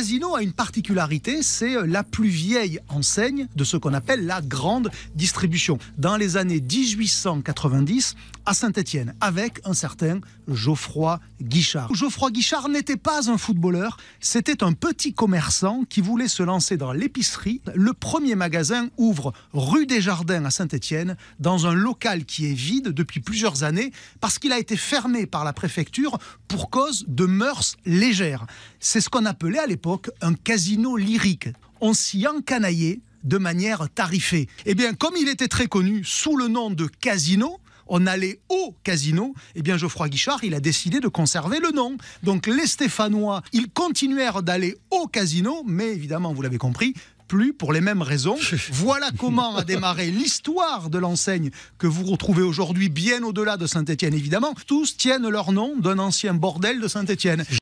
casino a une particularité, c'est euh, la plus vieille enseigne de ce qu'on appelle la grande distribution. Dans les années 1890, à Saint-Étienne, avec un certain Geoffroy Guichard. Geoffroy Guichard n'était pas un footballeur, c'était un petit commerçant qui voulait se lancer dans l'épicerie. Le premier magasin ouvre rue des Jardins à Saint-Étienne, dans un local qui est vide depuis plusieurs années, parce qu'il a été fermé par la préfecture pour cause de mœurs légères. C'est ce qu'on appelait à l'époque un casino lyrique. On s'y encanaillait de manière tarifée. Eh bien, comme il était très connu sous le nom de casino, on allait au casino, eh bien Geoffroy Guichard, il a décidé de conserver le nom. Donc les Stéphanois, ils continuèrent d'aller au casino, mais évidemment, vous l'avez compris, plus pour les mêmes raisons. Voilà comment a démarré l'histoire de l'enseigne que vous retrouvez aujourd'hui bien au-delà de Saint-Étienne évidemment. Tous tiennent leur nom d'un ancien bordel de Saint-Étienne.